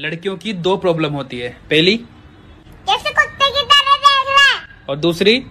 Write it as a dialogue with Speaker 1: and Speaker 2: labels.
Speaker 1: लड़कियों की दो प्रॉब्लम होती है पहली
Speaker 2: कुत्ते की
Speaker 3: तरह
Speaker 4: और दूसरी